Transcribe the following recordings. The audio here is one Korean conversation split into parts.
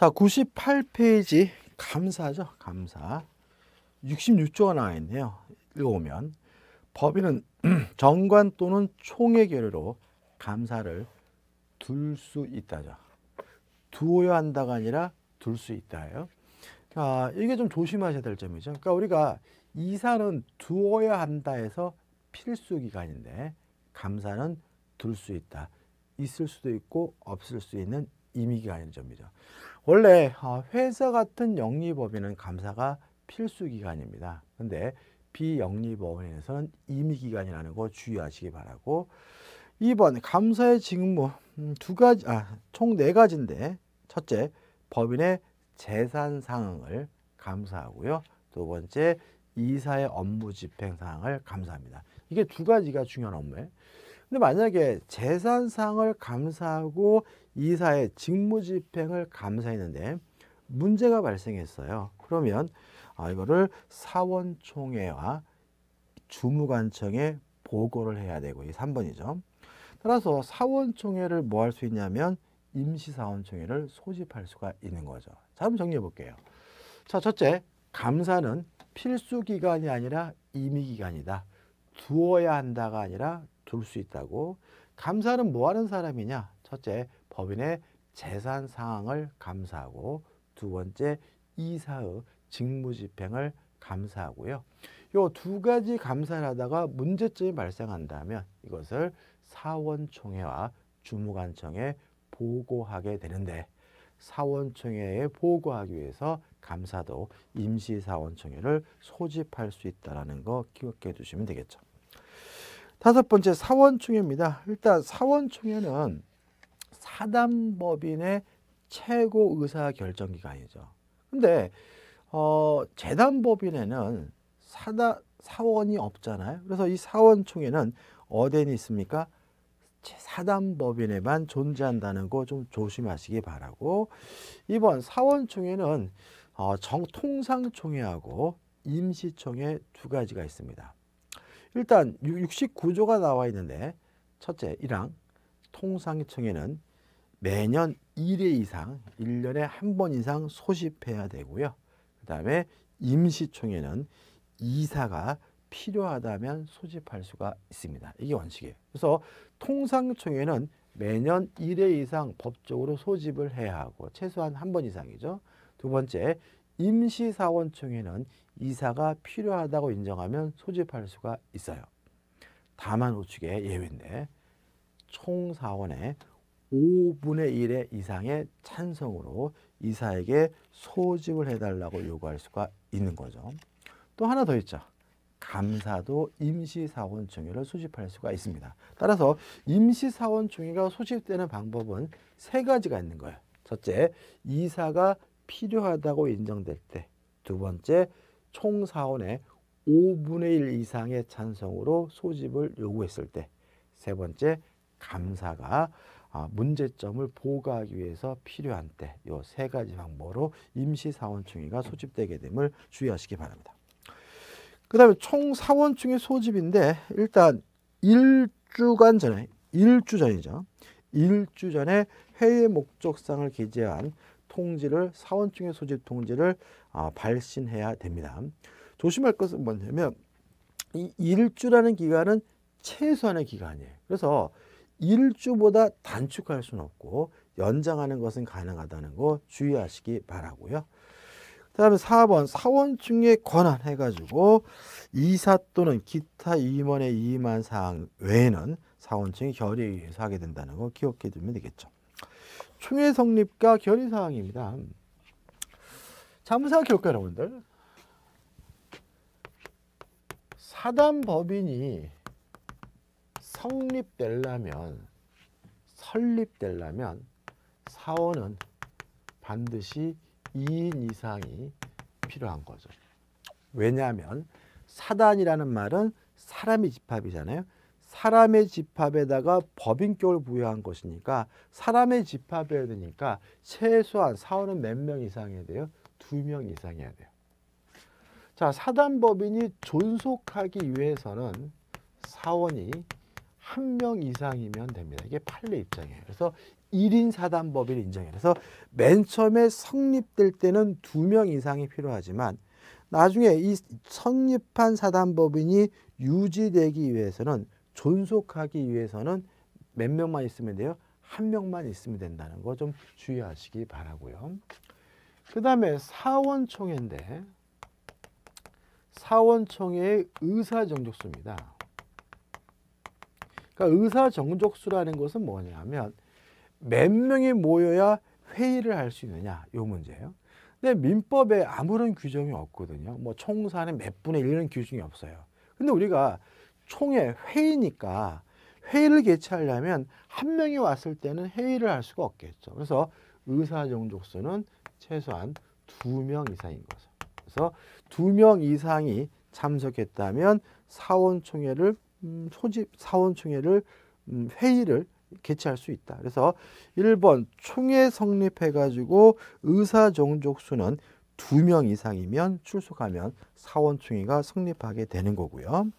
자, 98페이지 감사죠. 감사. 66조가 나와 있네요. 읽어보면 법인은 정관 또는 총의 결의로 감사를 둘 수 있다죠. 두어야 한다가 아니라 둘 수 있다예요. 아, 이게 좀 조심하셔야 될 점이죠. 그러니까 우리가 이사는 두어야 한다 해서 필수 기간인데 감사는 둘 수 있다. 있을 수도 있고 없을 수 있는 임의가 아닌 점이죠. 원래 어, 회사 같은 영리법인은 감사가 필수 기간입니다. 근데 비영리법인에서는 임의기간이라는 거 주의하시기 바라고 2번 감사의 직무 음, 두 가지 아, 총 네 가지인데 첫째 법인의 재산 상황을 감사하고요. 두 번째 이사의 업무 집행 상황을 감사합니다. 이게 두 가지가 중요한 업무예요. 근데 만약에 재산상을 감사하고 이사의 직무집행을 감사했는데 문제가 발생했어요. 그러면 아, 이거를 사원총회와 주무관청에 보고를 해야 되고 이 3번이죠. 따라서 사원총회를 뭐 할 수 있냐면 임시사원총회를 소집할 수가 있는 거죠. 자, 한번 정리해 볼게요. 자, 첫째, 감사는 필수 기관이 아니라 임의 기관이다 두어야 한다가 아니라 둘수 있다고. 감사는 뭐 하는 사람이냐? 첫째, 법인의 재산 상황을 감사하고 두 번째, 이사의 직무 집행을 감사하고요. 요두 가지 감사를 하다가 문제점이 발생한다면 이것을 사원총회와 주무관청에 보고하게 되는데 사원총회에 보고하기 위해서 감사도 임시사원총회를 소집할 수 있다는 거 기억해 두시면 되겠죠. 다섯 번째 사원총회입니다. 일단 사원총회는 사단법인의 최고 의사 결정 기관이죠. 근데 어, 재단법인에는 사다, 사원이 없잖아요. 그래서 이 사원총회는 어디에 있습니까? 사단법인에만 존재한다는 거 좀 조심하시기 바라고 이번 사원총회는 어, 정통상총회하고 임시총회 두 가지가 있습니다. 일단 69조가 나와 있는데 첫째 1항 통상청에는 매년 1회 이상 1년에 한 번 이상 소집해야 되고요. 그 다음에 임시총회는 이사가 필요하다면 소집할 수가 있습니다. 이게 원칙이에요. 그래서 통상총회는 매년 1회 이상 법적으로 소집을 해야 하고 최소한 한 번 이상이죠. 두 번째 임시사원청에는 이사가 필요하다고 인정하면 소집할 수가 있어요. 다만 우측에 예외인데 총사원의 5분의 1의 이상의 찬성으로 이사에게 소집을 해달라고 요구할 수가 있는 거죠. 또 하나 더 있죠. 감사도 임시사원총회를 소집할 수가 있습니다. 따라서 임시사원총회가 소집되는 방법은 세 가지가 있는 거예요. 첫째, 이사가 필요하다고 인정될 때두 번째 총사원의 5분의 1 이상의 찬성으로 소집을 요구했을 때세 번째 감사가 아, 문제점을 보고하기 위해서 필요한 때이 세 가지 방법으로 임시사원총회가 소집되게 됨을 주의하시기 바랍니다. 그 다음에 총사원총회 소집인데 일단 1주간 전에 1주 전이죠. 1주 전에 회의 목적상을 기재한 통지를 사원증의 소집 통지를 아, 발신해야 됩니다. 조심할 것은 뭐냐면 이 일주라는 기간은 최소한의 기간이에요. 그래서 일주보다 단축할 수는 없고 연장하는 것은 가능하다는 거 주의하시기 바라고요. 그다음에 4번 사원증의 권한 해가지고 이사 또는 기타 임원의 임한 사항 외에는 사원증이 결의에 의해서 하게 된다는 거 기억해 두면 되겠죠. 총회 성립과 결의사항입니다. 자문사 결과 여러분들 사단 법인이 성립되려면 설립되려면 사원은 반드시 2인 이상이 필요한 거죠. 왜냐하면 사단이라는 말은 사람의 집합이잖아요. 사람의 집합에다가 법인격을 부여한 것이니까 사람의 집합해야 되니까 최소한 사원은 몇 명 이상해야 돼요? 두 명 이상해야 이 돼요. 자, 사단법인이 존속하기 위해서는 사원이 한 명 이상이면 됩니다. 이게 판례 입장이에요. 그래서 1인 사단법인을 인정해요. 그래서 맨 처음에 성립될 때는 두 명 이상이 필요하지만 나중에 이 성립한 사단법인이 유지되기 위해서는 존속하기 위해서는 몇 명만 있으면 돼요? 한 명만 있으면 된다는 거 좀 주의하시기 바라고요. 그 다음에 사원총회인데 사원총회의 의사정족수입니다. 그러니까 의사정족수라는 것은 뭐냐면 몇 명이 모여야 회의를 할 수 있느냐 이 문제예요. 근데 민법에 아무런 규정이 없거든요. 뭐 총사는 몇 분의 1이런 규정이 없어요. 근데 우리가 총회 회의니까 회의를 개최하려면 한 명이 왔을 때는 회의를 할 수가 없겠죠. 그래서 의사 종족수는 최소한 두 명 이상인 거죠. 그래서 두 명 이상이 참석했다면 사원총회를 음, 소집 사원총회를 음, 회의를 개최할 수 있다. 그래서 1번 총회 성립해 가지고 의사 종족 수는 두 명 이상이면 출석하면 사원총회가 성립하게 되는 거고요.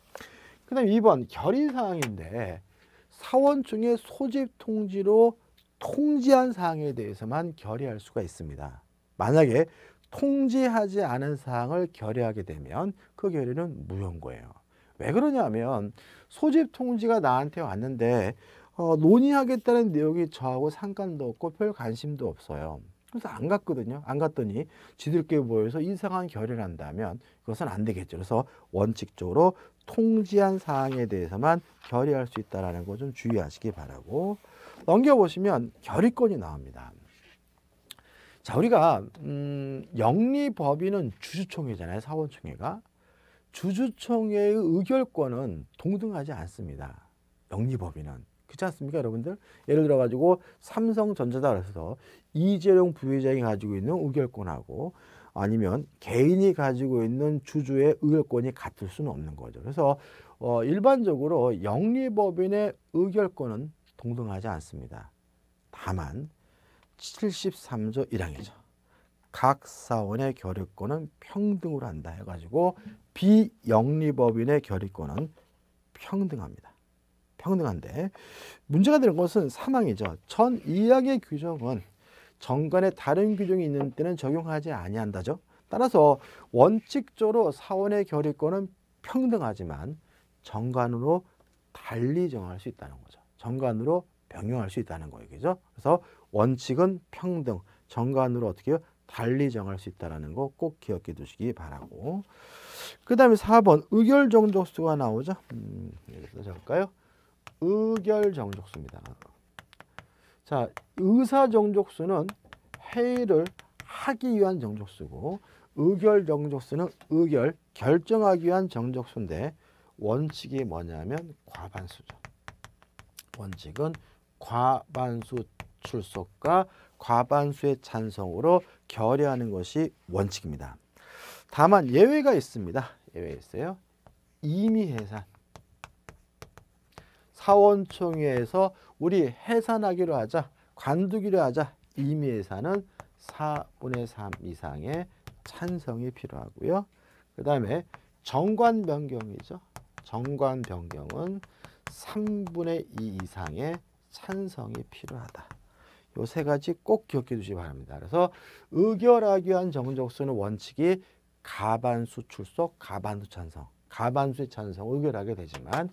그 다음 2번 결의사항인데 사원 중에 소집 통지로 통지한 사항에 대해서만 결의할 수가 있습니다. 만약에 통지하지 않은 사항을 결의하게 되면 그 결의는 무효인거예요. 왜 그러냐면 소집 통지가 나한테 왔는데 어, 논의하겠다는 내용이 저하고 상관도 없고 별 관심도 없어요. 그래서 안 갔거든요. 안 갔더니 지들끼리 모여서 이상한 결의를 한다면 그것은 안 되겠죠. 그래서 원칙적으로 통지한 사항에 대해서만 결의할 수 있다는 거좀 주의하시기 바라고 넘겨보시면 결의권이 나옵니다. 자 우리가 음, 영리법인은 주주총회잖아요. 사원총회가. 주주총회의 의결권은 동등하지 않습니다. 영리법인은. 그렇지 않습니까 여러분들? 예를 들어가지고 삼성전자다 그래서 이재룡 부회장이 가지고 있는 의결권하고 아니면 개인이 가지고 있는 주주의 의결권이 같을 수는 없는 거죠. 그래서 어, 일반적으로 영리법인의 의결권은 동등하지 않습니다. 다만 73조 1항이죠. 각 사원의 결의권은 평등으로 한다 해가지고 비영리법인의 결의권은 평등합니다. 평등한데 문제가 되는 것은 3항이죠. 전 2항의 규정은 정관의 다른 규정이 있는 때는 적용하지 아니한다죠. 따라서 원칙적으로 사원의 결의권은 평등하지만 정관으로 달리 정할 수 있다는 거죠. 정관으로 병용할 수 있다는 거예요. 그죠? 그래서 원칙은 평등, 정관으로 어떻게 해요? 달리 정할 수 있다는 거 꼭 기억해 두시기 바라고 그 다음에 4번 의결정족수가 나오죠. 음, 여기서 적을요 의결정족수입니다. 자, 의사 정족수는 회의를 하기 위한 정족수고 의결 정족수는 의결, 결정하기 위한 정족수인데 원칙이 뭐냐면 과반수죠. 원칙은 과반수 출석과 과반수의 찬성으로 결의하는 것이 원칙입니다. 다만 예외가 있습니다. 예외 있어요. 임의 해산. 사원총회에서 우리 해산하기로 하자, 관두기로 하자 임의 해산은 4분의 3 이상의 찬성이 필요하고요. 그 다음에 정관 변경이죠. 정관 변경은 3분의 2 이상의 찬성이 필요하다. 요 세 가지 꼭 기억해 두시기 바랍니다. 그래서 의결하기 위한 정적수는 원칙이 가반수 출석, 가반수 찬성, 가반수의 찬성 의결하게 되지만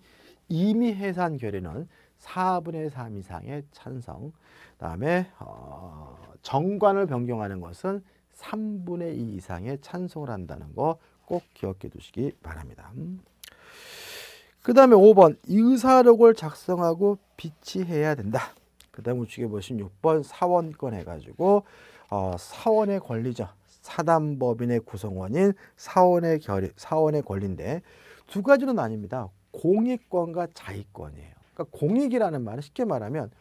이미 해산 결의는 4분의 3 이상의 찬성. 그 다음에 어, 정관을 변경하는 것은 3분의 2 이상의 찬성을 한다는 거 꼭 기억해 두시기 바랍니다. 그 다음에 5번 의사록을 작성하고 비치해야 된다. 그 다음 우측에 보시면 6번 사원권 해가지고 어, 사원의 권리죠. 사단법인의 구성원인 사원의 결의, 사원의 권리인데 두 가지로 나뉩니다. 공익권과 자의권이에요. 그러니까 공익이라는 말은 쉽게 말하면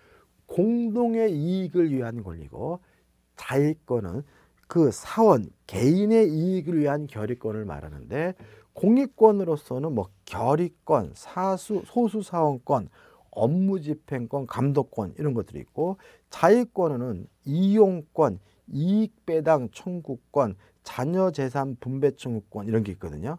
공동의 이익을 위한 권리고 자의권은 그 사원 개인의 이익을 위한 결의권을 말하는데 공익권으로서는 뭐 결의권, 사수, 소수 사원권, 업무 집행권, 감독권 이런 것들이 있고 자의권은 이용권, 이익 배당 청구권, 자녀 재산 분배 청구권 이런 게 있거든요.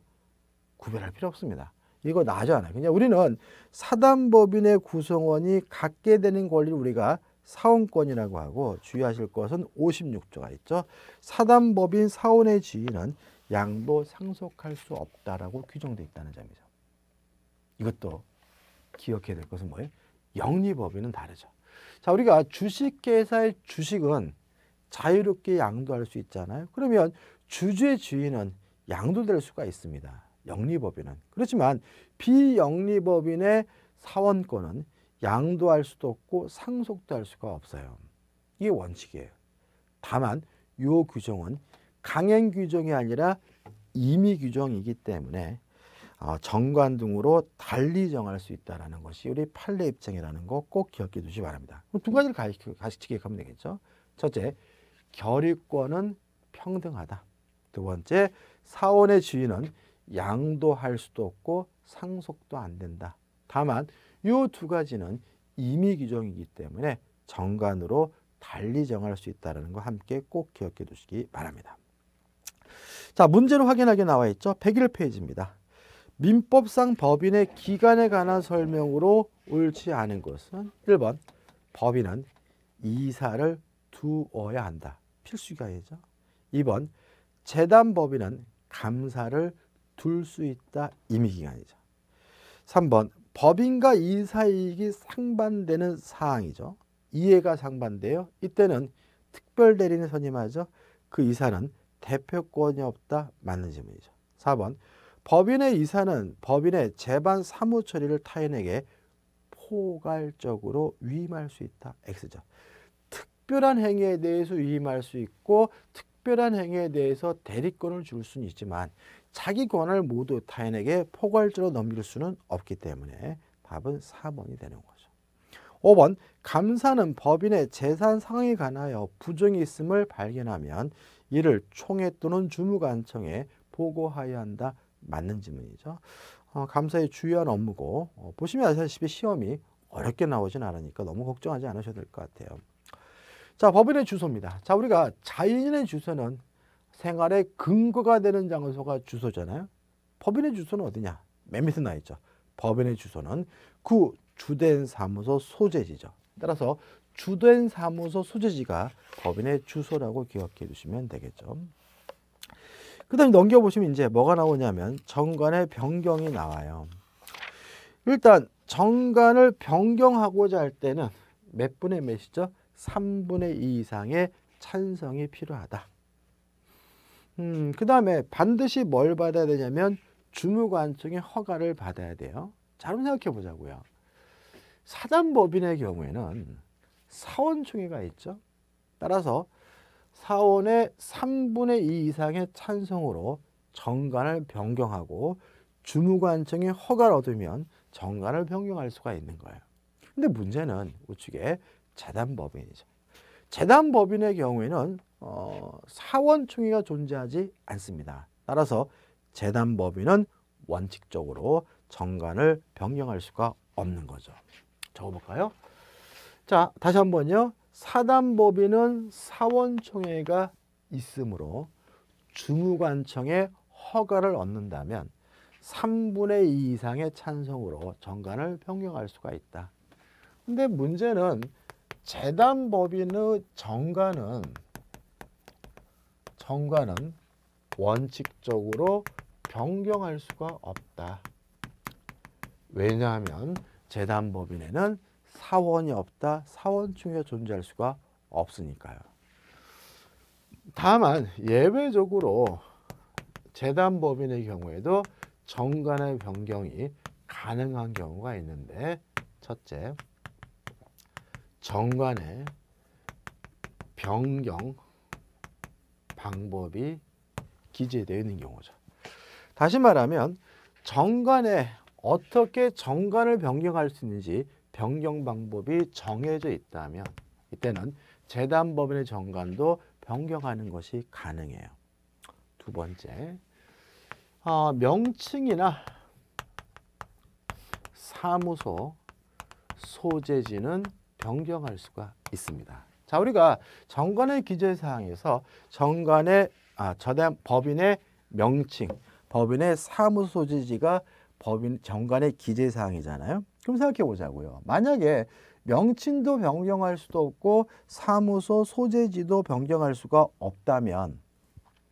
구별할 필요 없습니다. 이거 나잖아요. 그냥 우리는 사단법인의 구성원이 갖게 되는 권리를 우리가 사원권이라고 하고 주의하실 것은 56조가 있죠. 사단법인 사원의 지위는 양도 상속할 수 없다라고 규정돼 있다는 점이죠. 이것도 기억해야 될 것은 뭐예요? 영리법인은 다르죠. 자, 우리가 주식회사의 주식은 자유롭게 양도할 수 있잖아요. 그러면 주주의 지위는 양도될 수가 있습니다. 영리법인은. 그렇지만 비영리법인의 사원권은 양도할 수도 없고 상속도 할 수가 없어요. 이게 원칙이에요. 다만 이 규정은 강행 규정이 아니라 임의 규정이기 때문에 어, 정관 등으로 달리 정할 수 있다는 것이 우리 판례 입장이라는 거 꼭 기억해 두시 바랍니다. 두 가지를 가식지기하면 되겠죠. 첫째, 결의권은 평등하다. 두 번째, 사원의 주인은 양도할 수도 없고 상속도 안 된다. 다만 이 두 가지는 임의 규정이기 때문에 정관으로 달리 정할 수 있다는 거 함께 꼭 기억해 두시기 바랍니다. 자, 문제로 확인하게 나와 있죠. 101페이지입니다. 민법상 법인의 기간에 관한 설명으로 옳지 않은 것은 1번 법인은 이사를 두어야 한다. 필수 기간이죠. 2번 재단 법인은 감사를 둘수 있다. 임의기간이죠. 3번 법인과 이사이익이 상반되는 사항이죠. 이해가 상반돼요. 이때는 특별대리인 선임하죠. 그 이사는 대표권이 없다. 맞는 질문이죠. 4번 법인의 이사는 법인의 재반 사무 처리를 타인에게 포괄적으로 위임할 수 있다. X죠. 특별한 행위에 대해서 위임할 수 있고 특 특별한 행위에 대해서 대리권을 줄 수는 있지만 자기 권한을 모두 타인에게 포괄적으로 넘길 수는 없기 때문에 답은 4번이 되는 거죠. 5번 감사는 법인의 재산 상황에 관하여 부정이 있음을 발견하면 이를 총회 또는 주무관청에 보고하여야 한다. 맞는 질문이죠. 어, 감사의 주요한 업무고 어, 보시면 아시다시피 시험이 어렵게 나오진 않으니까 너무 걱정하지 않으셔도 될 것 같아요. 자, 법인의 주소입니다. 자, 우리가 자인의 주소는 생활의 근거가 되는 장소가 주소잖아요. 법인의 주소는 어디냐? 맨 밑에 나 있죠. 법인의 주소는 구 주된 사무소 소재지죠. 따라서 주된 사무소 소재지가 법인의 주소라고 기억해 두시면 되겠죠. 그다음 넘겨보시면 이제 뭐가 나오냐면 정관의 변경이 나와요. 일단 정관을 변경하고자 할 때는 몇 분의 몇이죠? 3분의 2 이상의 찬성이 필요하다. 음, 그 다음에 반드시 뭘 받아야 되냐면 주무관청의 허가를 받아야 돼요. 잘 생각해 보자고요. 사단법인의 경우에는 사원총회가 있죠. 따라서 사원의 3분의 2 이상의 찬성으로 정관을 변경하고 주무관청의 허가를 얻으면 정관을 변경할 수가 있는 거예요. 근데 문제는 우측에 재단법인이죠. 재단법인의 경우에는 어, 사원총회가 존재하지 않습니다. 따라서 재단법인은 원칙적으로 정관을 변경할 수가 없는 거죠. 적어볼까요? 자, 다시 한번요. 사단법인은 사원총회가 있으므로 중우관청의 허가를 얻는다면 3분의 2 이상의 찬성으로 정관을 변경할 수가 있다. 근데 문제는 재단법인의 정가는 정가는 원칙적으로 변경할 수가 없다. 왜냐하면 재단법인에는 사원이 없다. 사원충이 존재할 수가 없으니까요. 다만 예외적으로 재단법인의 경우에도 정관의 변경이 가능한 경우가 있는데 첫째, 정관의 변경 방법이 기재되어 있는 경우죠. 다시 말하면 정관에 어떻게 정관을 변경할 수 있는지 변경 방법이 정해져 있다면 이때는 재단법인의 정관도 변경하는 것이 가능해요. 두 번째, 어, 명칭이나 사무소 소재지는 변경할 수가 있습니다. 자, 우리가 정관의 기재사항에서 정관의 아, 저당 법인의 명칭, 법인의 사무소 지지가 법인 정관의 기재사항이잖아요. 그럼 생각해 보자고요. 만약에 명칭도 변경할 수도 없고 사무소 소재지도 변경할 수가 없다면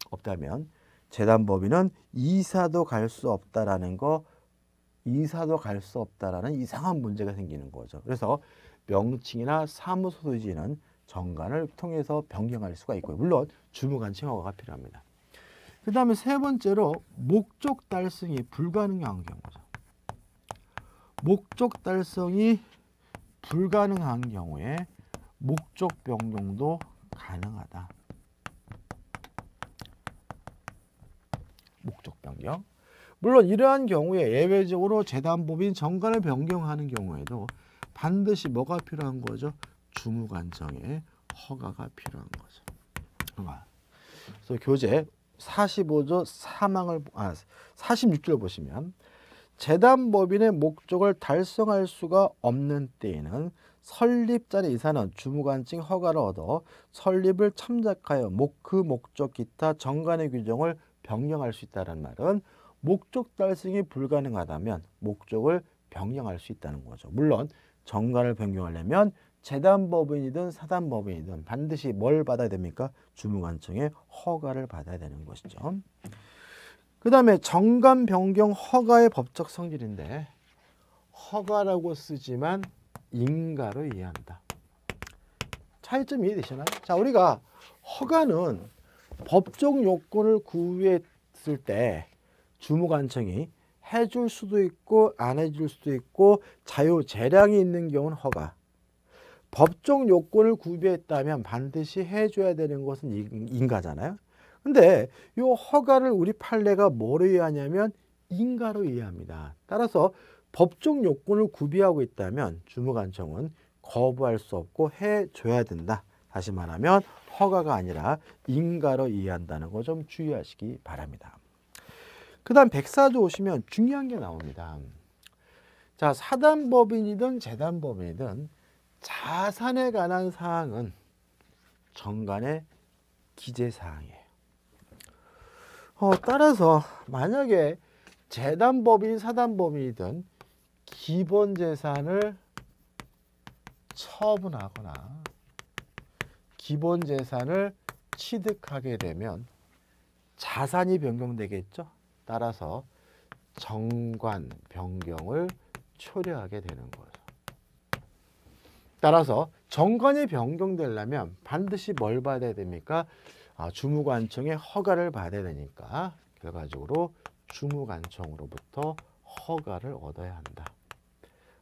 없다면 재단법인은 이사도 갈 수 없다라는 거 이사도 갈 수 없다라는 이상한 문제가 생기는 거죠. 그래서 명칭이나 사무소 소지는 정관을 통해서 변경할 수가 있고요. 물론 주무관 칭호가 필요합니다. 그 다음에 세 번째로 목적 달성이 불가능한 경우죠. 목적 달성이 불가능한 경우에 목적 변경도 가능하다. 목적 변경. 물론 이러한 경우에 예외적으로 재단법인 정관을 변경하는 경우에도 반드시 뭐가 필요한 거죠? 주무관청의 허가가 필요한 거죠. 그래서 교재 45조 사망을 아 46조를 보시면 재단법인의 목적을 달성할 수가 없는 때에는 설립자의 이사는 주무관증 허가를 얻어 설립을 참작하여 목, 그 목적 기타 정관의 규정을 변경할 수 있다는 말은 목적 달성이 불가능하다면 목적을 변경할 수 있다는 거죠. 물론 정관을 변경하려면 재단법인이든 사단법인이든 반드시 뭘 받아야 됩니까? 주무관청의 허가를 받아야 되는 것이죠. 그 다음에 정관 변경 허가의 법적 성질인데 허가라고 쓰지만 인가로 이해한다. 차이점이 해되시나요 자, 우리가 허가는 법적 요건을 구했을 때 주무관청이 해줄 수도 있고 안 해줄 수도 있고 자유재량이 있는 경우는 허가. 법적 요건을 구비했다면 반드시 해줘야 되는 것은 인가잖아요. 근데 이 허가를 우리 판례가 뭐로 이해하냐면 인가로 이해합니다. 따라서 법적 요건을 구비하고 있다면 주무관청은 거부할 수 없고 해줘야 된다. 다시 말하면 허가가 아니라 인가로 이해한다는 거 좀 주의하시기 바랍니다. 그 다음 1 0 4조 오시면 중요한 게 나옵니다. 자, 사단법인이든 재단법인이든 자산에 관한 사항은 정관의 기재사항이에요. 어, 따라서 만약에 재단법인, 사단법인이든 기본 재산을 처분하거나 기본 재산을 취득하게 되면 자산이 변경되겠죠? 따라서 정관 변경을 초래하게 되는 거죠. 따라서 정관이 변경되려면 반드시 뭘 받아야 됩니까? 아, 주무관청의 허가를 받아야 되니까 결과적으로 주무관청으로부터 허가를 얻어야 한다.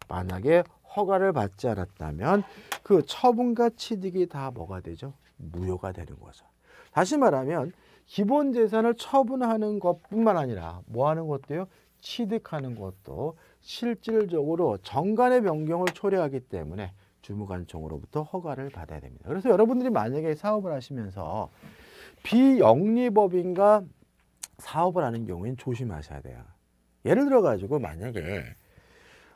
만약에 허가를 받지 않았다면 그 처분과 취득이 다 뭐가 되죠? 무효가 되는 거죠. 다시 말하면 기본 재산을 처분하는 것뿐만 아니라 뭐 하는 것도요? 취득하는 것도 실질적으로 정관의 변경을 초래하기 때문에 주무관청으로부터 허가를 받아야 됩니다. 그래서 여러분들이 만약에 사업을 하시면서 비영리법인과 사업을 하는 경우엔 조심하셔야 돼요. 예를 들어 가지고 만약에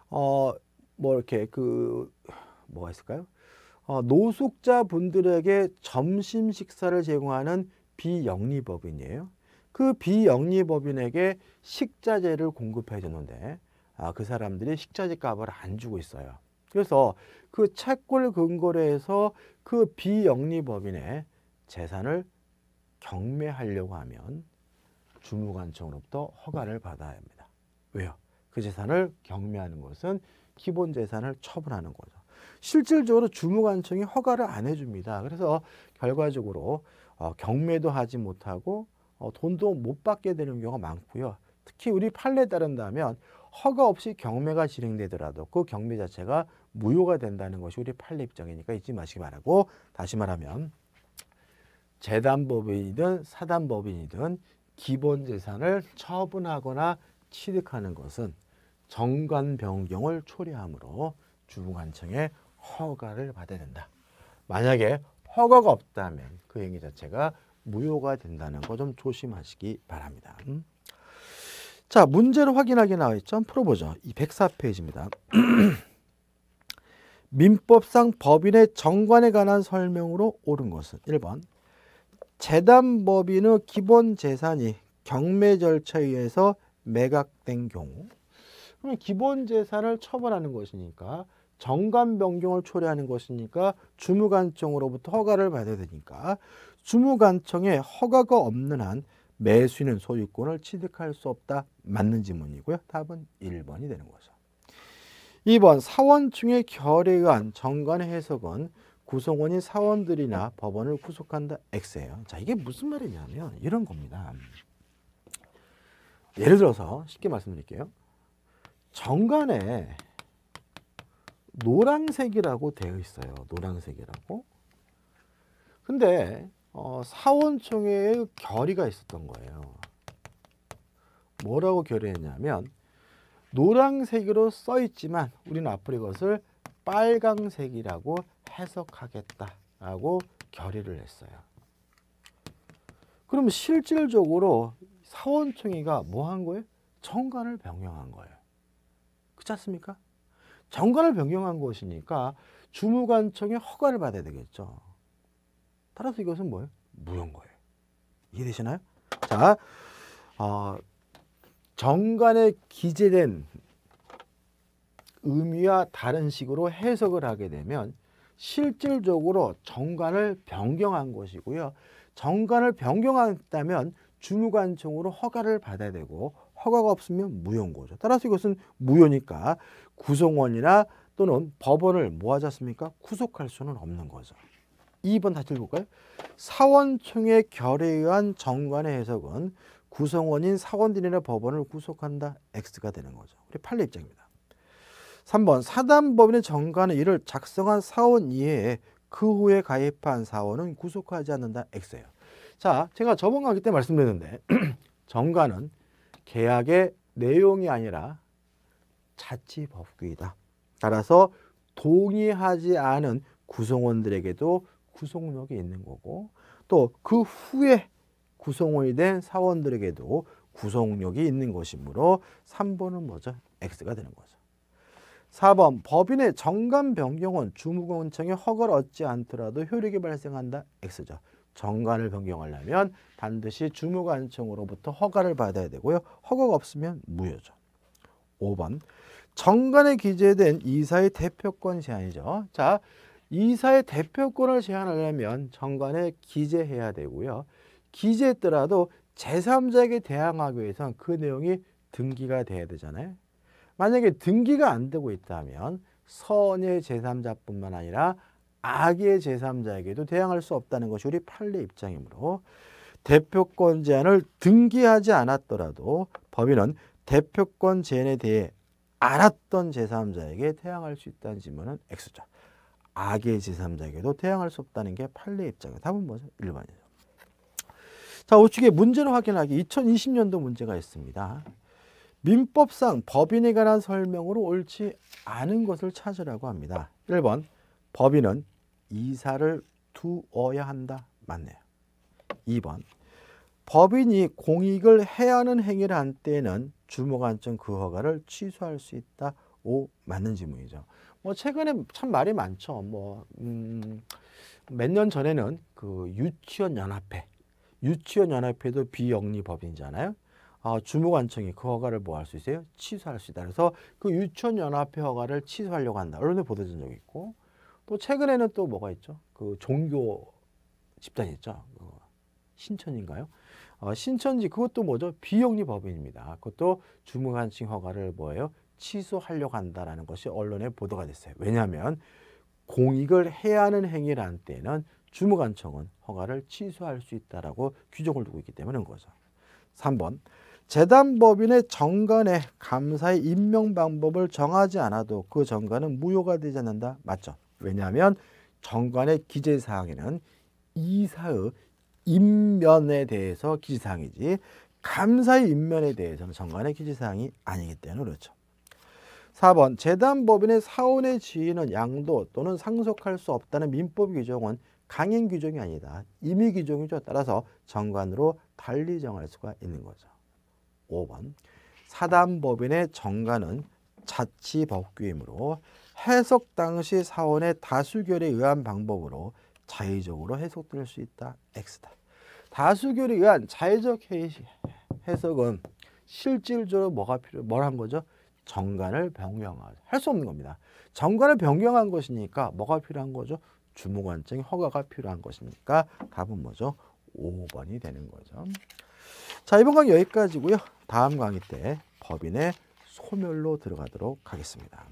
어 뭐 이렇게 그 뭐가 있을까요? 어, 노숙자 분들에게 점심 식사를 제공하는 비영리법인이에요. 그 비영리법인에게 식자재를 공급해 주는데 아, 그 사람들이 식자재 값을 안 주고 있어요. 그래서 그 채권 근거래에서 그 비영리법인의 재산을 경매하려고 하면 주무관청으로부터 허가를 받아야 합니다. 왜요? 그 재산을 경매하는 것은 기본 재산을 처분하는 거죠. 실질적으로 주무관청이 허가를 안 해줍니다. 그래서 결과적으로 어, 경매도 하지 못하고 어, 돈도 못 받게 되는 경우가 많고요. 특히 우리 판례에 따른다면 허가 없이 경매가 진행되더라도 그 경매 자체가 무효가 된다는 것이 우리 판례 입장이니까 잊지 마시기 바라고 다시 말하면 재단법인이든 사단법인이든 기본 재산을 처분하거나 취득하는 것은 정관 변경을 초래함으로 주무관청의 허가를 받아야 된다. 만약에 허가가 없다면 그 행위 자체가 무효가 된다는 거 좀 조심하시기 바랍니다. 음? 자, 문제를 확인하기 나와 있죠. 풀어보죠. 이 104페이지입니다. 민법상 법인의 정관에 관한 설명으로 옳은 것은 1번 재단 법인의 기본 재산이 경매 절차에 의해서 매각된 경우 그러면 기본 재산을 처벌하는 것이니까 정관 변경을 초래하는 것이니까 주무관청으로부터 허가를 받아야 되니까 주무관청에 허가가 없는 한 매수인은 소유권을 취득할 수 없다. 맞는 지문이고요. 답은 1번이 되는 거죠. 2번 사원층의 결에 의한 정관의 해석은 구성원이 사원들이나 법원을 구속한다. X예요. 자 이게 무슨 말이냐면 이런 겁니다. 예를 들어서 쉽게 말씀드릴게요. 정관에 노란색이라고 되어 있어요. 노란색이라고. 근데 어, 사원총회의 결의가 있었던 거예요. 뭐라고 결의했냐면 노란색으로 써 있지만 우리는 앞으로 이것을 빨강색이라고 해석하겠다라고 결의를 했어요. 그럼 실질적으로 사원총회가 뭐한 거예요? 정관을 병영한 거예요. 그렇지 않습니까? 정관을 변경한 것이니까 주무관청의 허가를 받아야 되겠죠. 따라서 이것은 뭐예요? 무효 거예요. 이해되시나요? 자, 어, 정관에 기재된 의미와 다른 식으로 해석을 하게 되면 실질적으로 정관을 변경한 것이고요. 정관을 변경했다면 주무관청으로 허가를 받아야 되고 허가가 없으면 무효인 거죠. 따라서 이것은 무효니까 구성원이나 또는 법원을 뭐 하지 않습니까? 구속할 수는 없는 거죠. 2번 다시 읽어볼까요? 사원총회 결에 의한 정관의 해석은 구성원인 사원들이나 법원을 구속한다. X가 되는 거죠. 우리 판례 입장입니다. 3번 사단법인의 정관의 일을 작성한 사원 이외에 그 후에 가입한 사원은 구속하지 않는다. X예요. 자, 제가 저번 강의 때 말씀드렸는데 정관은 계약의 내용이 아니라 자치 법규이다. 따라서 동의하지 않은 구성원들에게도 구속력이 있는 거고 또 그 후에 구성원이 된 사원들에게도 구속력이 있는 것이므로 3번은 뭐죠? X가 되는 거죠. 4번 법인의 정관 변경은 주무관청의 허가를 얻지 않더라도 효력이 발생한다. X죠. 정관을 변경하려면 반드시 주무관청으로부터 허가를 받아야 되고요. 허가가 없으면 무효죠. 5번 정관에 기재된 이사의 대표권 제한이죠. 자, 이사의 대표권을 제한하려면 정관에 기재해야 되고요. 기재했더라도 제3자에게 대항하기 위해서는 그 내용이 등기가 돼야 되잖아요. 만약에 등기가 안 되고 있다면 선의 제3자뿐만 아니라 악의 제3자에게도 대항할 수 없다는 것이 우리 판례 입장이므로 대표권 제한을 등기하지 않았더라도 법인은 대표권 제한에 대해 알았던 제3자에게 대항할 수 있다는 질문은 x 자 악의 제3자에게도 대항할 수 없다는 게 판례 입장이에요. 답은 뭐죠? 1번이죠. 자, 우측에 문제를 확인하기 2020년도 문제가 있습니다. 민법상 법인에 관한 설명으로 옳지 않은 것을 찾으라고 합니다. 1번 법인은 이사를 두어야 한다. 맞네요. 2번 법인이 공익을 해야 하는 행위를 한 때에는 주무관증 그 허가를 취소할 수 있다. 오 맞는 질문이죠. 뭐 최근에 참 말이 많죠. 뭐 음, 몇 년 전에는 그 유치원 연합회, 유치원 연합회도 비영리 법인이잖아요. 아, 주무관청이 그 허가를 뭐 할 수 있어요? 취소할 수 있다. 그래서 그 유치원 연합회 허가를 취소하려고 한다. 언론에 보도된 적이 있고 또 최근에는 또 뭐가 있죠? 그 종교 집단이 있죠. 어, 신천인가요? 어, 신천지 그것도 뭐죠? 비영리 법인입니다. 그것도 주무관칭 허가를 뭐예요? 취소하려고 한다는 것이 언론에 보도가 됐어요. 왜냐하면 공익을 해야 하는 행위란 때는 주무관청은 허가를 취소할 수 있다라고 규정을 두고 있기 때문인 거죠. 3번 재단법인의 정관에 감사의 임명 방법을 정하지 않아도 그 정관은 무효가 되지 않는다. 맞죠? 왜냐하면 정관의 기재사항에는 이사의 인면에 대해서 기재사항이지 감사의 인면에 대해서는 정관의 기재사항이 아니기 때문에 그렇죠. 4번 재단법인의 사원의 지위는 양도 또는 상속할 수 없다는 민법 규정은 강행 규정이 아니다. 임의 규정이죠. 따라서 정관으로 달리 정할 수가 있는 거죠. 5번 사단법인의 정관은 자치법규이므로 해석 당시 사원의 다수결에 의한 방법으로 자의적으로 해석될 수 있다. X다. 다수결에 의한 자의적 해석은 실질적으로 뭐가 필요, 뭘한 거죠? 정관을 변경하죠. 할수 없는 겁니다. 정관을 변경한 것이니까 뭐가 필요한 거죠? 주무관증 허가가 필요한 것이니까 답은 뭐죠? 5번이 되는 거죠. 자, 이번 강 여기까지고요. 다음 강의 때 법인의 소멸로 들어가도록 하겠습니다.